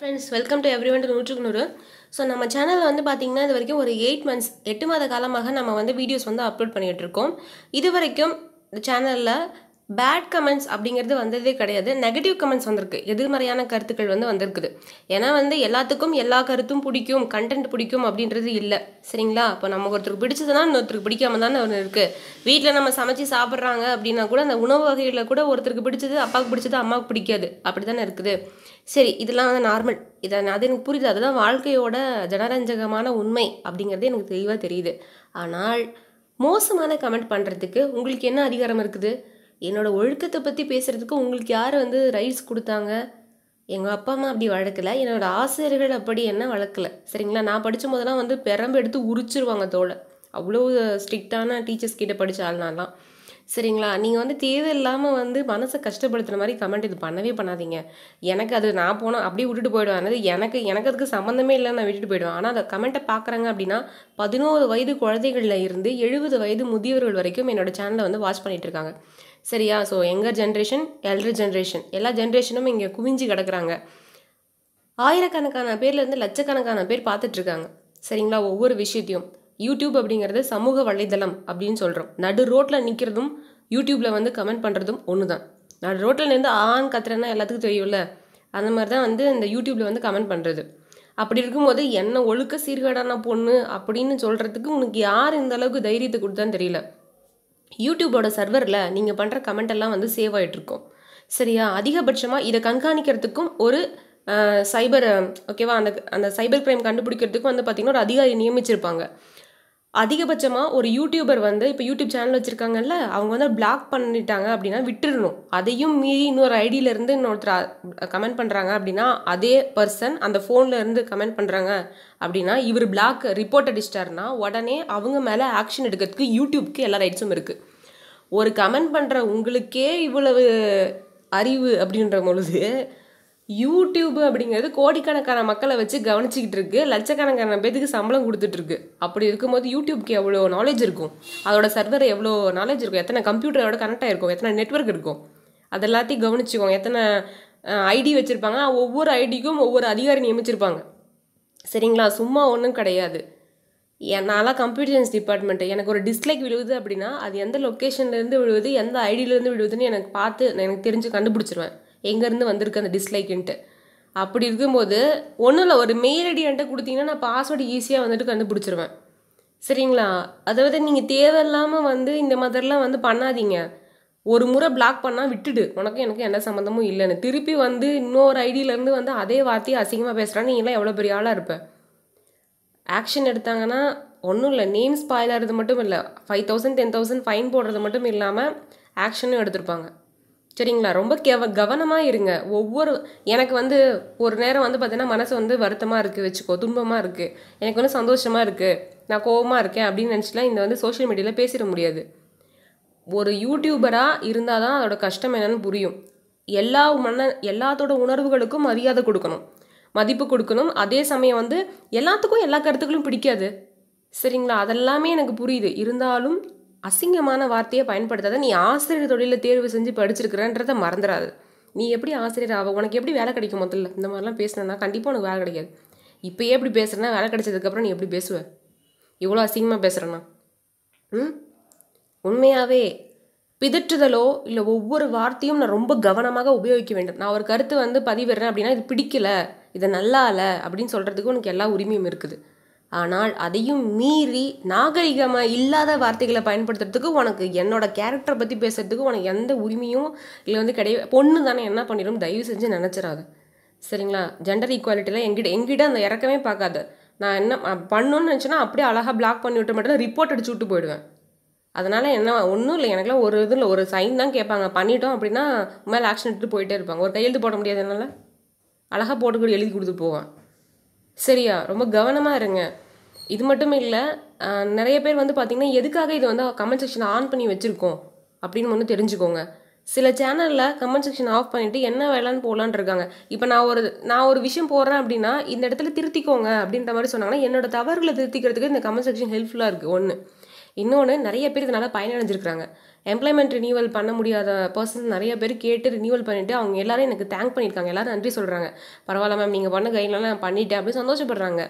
friends welcome to everyone to நூற்றுக்கு நூறு so நம்ம சேனலில் வந்து பார்த்திங்கன்னா இது வரைக்கும் ஒரு எயிட் மந்த்ஸ் எட்டு மாத காலமாக நம்ம வந்து வீடியோஸ் வந்து அப்லோட் பண்ணிகிட்ருக்கோம் இது வரைக்கும் சேனலில் பேட் கமெண்ட்ஸ் அப்படிங்கிறது வந்ததே கிடையாது நெகட்டிவ் கமெண்ட்ஸ் வந்திருக்கு எதிர்மறையான கருத்துக்கள் வந்து வந்திருக்குது ஏன்னா வந்து எல்லாத்துக்கும் எல்லா கருத்தும் பிடிக்கும் கண்டென்ட் பிடிக்கும் அப்படின்றது இல்லை சரிங்களா இப்போ நம்ம ஒருத்தருக்கு பிடிச்சதுன்னா இன்னொருத்தருக்கு பிடிக்காம தானே ஒன்று இருக்குது வீட்டில் நம்ம சமைச்சு சாப்பிட்றாங்க அப்படின்னா கூட அந்த உணவு வகையில் கூட ஒருத்தருக்கு பிடிச்சது அப்பாவுக்கு பிடிச்சது அம்மாவுக்கு பிடிக்காது அப்படி தானே இருக்குது சரி இதெல்லாம் வந்து நார்மல் இதை அது எனக்கு புரியுது அதுதான் வாழ்க்கையோட ஜனரஞ்சகமான உண்மை அப்படிங்கிறது எனக்கு தெளிவாக தெரியுது ஆனால் மோசமான கமெண்ட் பண்ணுறதுக்கு உங்களுக்கு என்ன அதிகாரம் இருக்குது என்னோடய ஒழுக்கத்தை பற்றி பேசுகிறதுக்கு உங்களுக்கு யார் வந்து ரைட்ஸ் கொடுத்தாங்க எங்கள் அப்பா அம்மா அப்படி வளர்க்கல என்னோடய ஆசிரியர்கள் அப்படி என்ன வளர்க்கல சரிங்களா நான் படித்த போதெல்லாம் வந்து பெரம்பு எடுத்து உரிச்சிருவாங்க தோலை அவ்வளோ ஸ்ட்ரிக்டான டீச்சர்ஸ் கிட்டே படித்த சரிங்களா நீங்கள் வந்து தேவையில்லாமல் வந்து மனசை கஷ்டப்படுத்துகிற மாதிரி கமெண்ட் இது பண்ணவே பண்ணாதீங்க எனக்கு அது நான் போனால் அப்படியே விட்டுட்டு போயிடுவேன் அது எனக்கு எனக்கு அதுக்கு சம்மந்தமே இல்லை நான் விட்டுட்டு போயிடுவேன் ஆனால் அந்த கமெண்ட்டை பார்க்குறாங்க அப்படின்னா பதினோரு வயது குழந்தைகளில் இருந்து எழுபது வயது முதியவர்கள் வரைக்கும் என்னோடய சேனலை வந்து வாட்ச் பண்ணிகிட்டு இருக்காங்க சரியா so younger generation elder generation எல்லா ஜென்ரேஷனும் இங்கே குவிஞ்சு கிடக்குறாங்க ஆயிரக்கணக்கான பேர்லேருந்து லட்சக்கணக்கான பேர் பார்த்துட்ருக்காங்க சரிங்களா ஒவ்வொரு விஷயத்தையும் யூடியூப் அப்படிங்கிறது சமூக வலைதளம் அப்படின்னு சொல்கிறோம் நடு ரோட்டில் நிற்கிறதும் யூடியூப்பில் வந்து கமெண்ட் பண்ணுறதும் ஒன்று தான் நடு ரோட்டில் நின்று ஆன் கத்துறேன்னா எல்லாத்துக்கும் தெரியும்ல அந்த மாதிரி தான் வந்து இந்த யூடியூப்பில் வந்து கமெண்ட் பண்ணுறது அப்படி இருக்கும்போது என்ன ஒழுக்க சீர்கேடான பொண்ணு அப்படின்னு சொல்கிறதுக்கு உனக்கு யார் இந்த அளவுக்கு தைரியத்தை கொடுத்தான்னு தெரியல யூடியூபோட சர்வரில் நீங்கள் பண்ணுற கமெண்ட் எல்லாம் வந்து சேவ் ஆகிட்ருக்கும் சரியா அதிகபட்சமாக இதை கண்காணிக்கிறதுக்கும் ஒரு சைபர் ஓகேவா அந்த அந்த சைபர் கிரைம் கண்டுபிடிக்கிறதுக்கும் வந்து பார்த்திங்கன்னா ஒரு அதிகாரி நியமிச்சிருப்பாங்க அதிகபட்சமாக ஒரு யூடியூபர் வந்து இப்போ யூடியூப் சேனல் வச்சுருக்காங்கல்ல அவங்க வந்து பிளாக் பண்ணிட்டாங்க அப்படின்னா விட்டுடணும் அதையும் மீறி இன்னொரு ஐடியிலேருந்து இன்னொருத்தர் கமெண்ட் பண்ணுறாங்க அப்படின்னா அதே பர்சன் அந்த ஃபோன்லேருந்து கமெண்ட் பண்ணுறாங்க அப்படின்னா இவர் பிளாக் ரிப்போர்ட் அடிச்சிட்டாருன்னா உடனே அவங்க மேலே ஆக்ஷன் எடுக்கிறதுக்கு யூடியூப்க்கு எல்லா ரைட்ஸும் இருக்குது ஒரு கமெண்ட் பண்ணுற உங்களுக்கே இவ்வளவு அறிவு அப்படின்ற பொழுது யூடியூப் அப்படிங்கிறது கோடிக்கணக்கான மக்களை வச்சு கவனிச்சிக்கிட்டு இருக்கு லட்சக்கணக்கான பேத்துக்கு சம்பளம் கொடுத்துட்ருக்கு அப்படி இருக்கும்போது யூடியூப்க்கு எவ்வளோ நாலேஜ் இருக்கும் அதோட சர்வர் எவ்வளோ நாலேஜ் இருக்கும் எத்தனை கம்ப்யூட்டரோட கனெக்ட் ஆகிருக்கும் எத்தனை நெட்ஒர்க் இருக்கும் அது எல்லாத்தையும் கவனிச்சுக்கோங்க எத்தனை ஐடி வச்சுருப்பாங்க ஒவ்வொரு ஐடிக்கும் ஒவ்வொரு அதிகாரி நியமிச்சிருப்பாங்க சரிங்களா சும்மா ஒன்றும் கிடையாது என்னால் கம்ப்யூட்டர் சயின்ஸ் டிபார்ட்மெண்ட் எனக்கு ஒரு டிஸ்லைக் விழுவுது அப்படின்னா அது எந்த லொக்கேஷன்லேருந்து விழுவுது எந்த ஐடியிலேருந்து விழுவுதுன்னு எனக்கு பார்த்து எனக்கு தெரிஞ்சு கண்டுபிடிச்சிருவேன் எங்கேருந்து வந்திருக்கு அந்த டிஸ்லைக்குன்ட்டு அப்படி இருக்கும்போது ஒன்றும் இல்லை ஒரு மெயில் ஐடி என்கிட்ட கொடுத்தீங்கன்னா நான் பாஸ்வேர்டு ஈஸியாக வந்துட்டு கண்டுபிடிச்சிருவேன் சரிங்களா அதாவது நீங்கள் தேவையில்லாமல் வந்து இந்த மாதிரிலாம் வந்து பண்ணாதீங்க ஒரு முறை பிளாக் பண்ணால் விட்டுடு உனக்கும் எனக்கு எந்த சம்மந்தமும் இல்லைன்னு திருப்பி வந்து இன்னொரு ஐடியிலேருந்து வந்து அதே வார்த்தையை அசிங்கமாக பேசுகிறான்னு நீங்களாம் எவ்வளோ பெரிய ஆளாக இருப்பேன் ஆக்ஷன் எடுத்தாங்கன்னா ஒன்றும் இல்லை நேம் ஸ்பாயில் ஆகிறது மட்டும் இல்லை five thousand ten thousand fine போடுறது மட்டும் இல்லாமல் ஆக்ஷனும் எடுத்திருப்பாங்க சரிங்களா ரொம்ப கெவ கவனமாக இருங்க ஒவ்வொரு எனக்கு வந்து ஒரு நேரம் வந்து பார்த்தீங்கன்னா மனசு வந்து வருத்தமாக இருக்குது வச்சுக்கோ துன்பமாக இருக்குது எனக்கு வந்து சந்தோஷமாக இருக்குது நான் கோபமாக இருக்கேன் அப்படின்னு நினச்சிலாம் இந்த வந்து சோஷியல் மீடியாவில் பேசிட முடியாது ஒரு யூடியூபராக இருந்தால் தான் அதோட கஷ்டம் என்னென்னு புரியும் எல்லா மன எல்லாத்தோட உணர்வுகளுக்கும் மரியாதை கொடுக்கணும் மதிப்பு கொடுக்கணும் அதே சமயம் வந்து எல்லாத்துக்கும் எல்லா கருத்துக்களும் பிடிக்காது சரிங்களா அதெல்லாமே எனக்கு புரியுது இருந்தாலும் அசிங்கமான வார்த்தையை பயன்படுத்தாத நீ ஆசிரியர் தொழிலில் தேர்வு செஞ்சு படிச்சிருக்கிறன்றதை மறந்துடாது நீ எப்படி ஆசிரியர் ஆக உனக்கு எப்படி வேலை கிடைக்கும் முதல்ல இந்த மாதிரிலாம் பேசினா கண்டிப்பாக உனக்கு வேலை கிடைக்காது இப்போயே எப்படி பேசுகிறனா வேலை கிடைச்சதுக்கப்புறம் நீ எப்படி பேசுவ இவ்வளோ அசிங்கமாக பேசுகிறேன்னா ம் உண்மையாகவே பிதற்றுதலோ இல்லை ஒவ்வொரு வார்த்தையும் நான் ரொம்ப கவனமாக உபயோகிக்க வேண்டும் நான் ஒரு கருத்து வந்து பதிவிடுறேன் அப்படின்னா இது பிடிக்கல இதை நல்லா இல்லை அப்படின்னு சொல்கிறதுக்கு உனக்கு எல்லா உரிமையும் இருக்குது ஆனால் அதையும் மீறி நாகரிகமாக இல்லாத வார்த்தைகளை பயன்படுத்துறதுக்கு உனக்கு என்னோட கேரக்டரை பற்றி பேசுறதுக்கு உனக்கு எந்த உரிமையும் இல்லை வந்து கிடையாது பொண்ணு தானே என்ன பண்ணிடும் தயவு செஞ்சு நினச்சிடாது சரிங்களா ஜெண்டர் ஈக்குவாலிட்டியில் எங்கிட்ட எங்கிட்ட அந்த இறக்கமே பார்க்காது நான் என்ன பண்ணணும்னு நினச்சேன்னா அப்படியே அழகாக பிளாக் பண்ணி விட்ட மட்டும் ரிப்போர்ட் அடிச்சு விட்டு போயிடுவேன் அதனால் என்ன ஒன்றும் இல்லை எனக்குலாம் ஒரு இதில் ஒரு சைன் தான் கேட்பாங்க பண்ணிட்டோம் அப்படின்னா மேலே ஆக்ஷன் எடுத்துகிட்டு போயிட்டே இருப்பாங்க ஒரு கையெழுத்து போட முடியாது என்னால் அழகாக போட்டுக்கூட எழுதி கொடுத்துட்டு போவேன் சரியா ரொம்ப கவனமாக இருங்க இது மட்டும் இல்லை நிறைய பேர் வந்து பார்த்திங்கன்னா எதுக்காக இது வந்து கமெண்ட் செக்ஷன் ஆன் பண்ணி வச்சுருக்கோம் அப்படின்னு ஒன்று தெரிஞ்சுக்கோங்க சில சேனலில் கமெண்ட் செக்ஷன் ஆஃப் பண்ணிவிட்டு என்ன வேலைன்னு போகலான்னு இருக்காங்க இப்போ நான் ஒரு நான் ஒரு விஷயம் போடுறேன் அப்படின்னா இந்த இடத்துல திருத்திக்கோங்க அப்படின்ற மாதிரி சொன்னாங்கன்னா என்னோட தவறுகளை திருத்திக்கிறதுக்கு இந்த கமெண்ட் செக்ஷன் ஹெல்ப்ஃபுல்லாக இருக்குது ஒன்று இன்னொன்று நிறைய பேர் இதனால் பயனடைஞ்சிருக்கிறாங்க எம்ப்ளாய்மெண்ட் ரினியூவல் பண்ண முடியாத பர்சன்ஸ் நிறைய பேர் கேட்டு ரினியூவல் பண்ணிவிட்டு அவங்க எல்லோரும் எனக்கு தேங்க் பண்ணியிருக்காங்க எல்லோரும் நன்றி சொல்கிறாங்க பரவாயில்ல மேம் நீங்கள் பண்ண கைட்லாம் நான் பண்ணிட்டேன் அப்படின்னு சந்தோஷப்படுறாங்க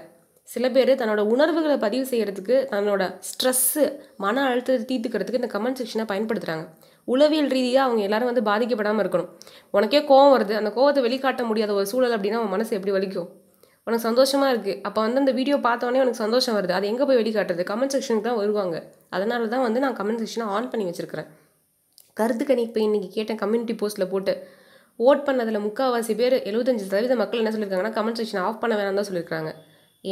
சில பேர் தன்னோட உணர்வுகளை பதிவு செய்கிறதுக்கு தன்னோட ஸ்ட்ரெஸ்ஸு மன அழுத்தத்தை தீர்த்துக்கிறதுக்கு இந்த கமெண்ட் செக்ஷனை பயன்படுத்துகிறாங்க உளவியல் ரீதியாக அவங்க எல்லாரும் வந்து பாதிக்கப்படாமல் இருக்கணும் உனக்கே கோவம் வருது அந்த கோவத்தை வெளிக்காட்ட முடியாத ஒரு சூழல் அப்படின்னா அவன் மனசு எப்படி வலிக்கும் உனக்கு சந்தோஷமாக இருக்குது அப்போ வந்து அந்த வீடியோ பார்த்தோன்னே உனக்கு சந்தோஷம் வருது அது எங்கே போய் வெளிக்காட்டுறது கமெண்ட் செக்ஷனுக்கு தான் வருவாங்க அதனால தான் வந்து நான் கமெண்ட் செக்ஷனை ஆன் பண்ணி வச்சுருக்கிறேன் கருத்து கணிப்பை இன்றைக்கி கேட்டேன் கம்யூனிட்டி போஸ்ட்டில் போட்டு ஓட் பண்ணதில் முக்கால்வாசி பேர் எழுபத்தஞ்சு சதவீத மக்கள் என்ன சொல்லியிருக்காங்கன்னா கமெண்ட் செக்ஷன் ஆஃப் பண்ண வேணாம் தான் சொல்லியிருக்காங்க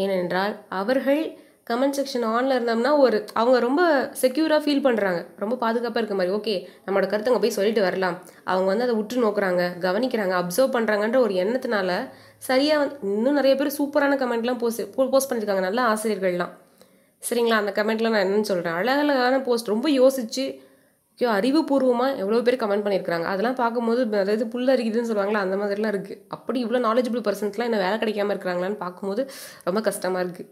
ஏனென்றால் அவர்கள் கமெண்ட் செக்ஷன் ஆனில் இருந்தோம்னா ஒரு அவங்க ரொம்ப செக்யூராக ஃபீல் பண்ணுறாங்க ரொம்ப பாதுகாப்பாக இருக்க மாதிரி ஓகே நம்மளோட கருத்தை அங்கே போய் சொல்லிட்டு வரலாம் அவங்க வந்து அதை உற்று நோக்குறாங்க கவனிக்கிறாங்க அப்சர்வ் பண்ணுறாங்கன்ற ஒரு எண்ணத்தினால சரியாக வந்து இன்னும் நிறைய பேர் சூப்பரான கமெண்ட்லாம் போஸ்ட் போஸ்ட் பண்ணியிருக்காங்க நல்ல ஆசிரியர்கள்லாம் சரிங்களா அந்த கமெண்ட்லாம் நான் என்னென்னு சொல்கிறேன் அழகழகான போஸ்ட் ரொம்ப யோசித்து ஐயோ அறிவுபூர்வமாக எவ்வளோ பேர் கமெண்ட் பண்ணியிருக்காங்க அதெல்லாம் பார்க்கும்போது அதாவது புல் அரிக்குதுன்னு சொல்லுவாங்களா அந்த மாதிரிலாம் இருக்குது அப்படி இவ்வளோ நாலேஜபிள் பர்சன்ஸ்லாம் என்ன வேலை கிடைக்காம இருக்கிறாங்களான்னு பார்க்கும்போது ரொம்ப கஷ்டமாக இருக்குது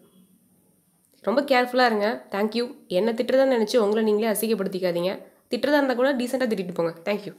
ரொம்ப கேர்ஃபுல்லாக இருங்க தேங்க்யூ என்ன திட்டுறதா நினச்சி உங்களை நீங்களே அசிங்கப்படுத்திக்காதீங்க திட்டுறதா இருந்தால் கூட டீசெண்டாக திட்டிட்டு போங்க தேங்க்யூ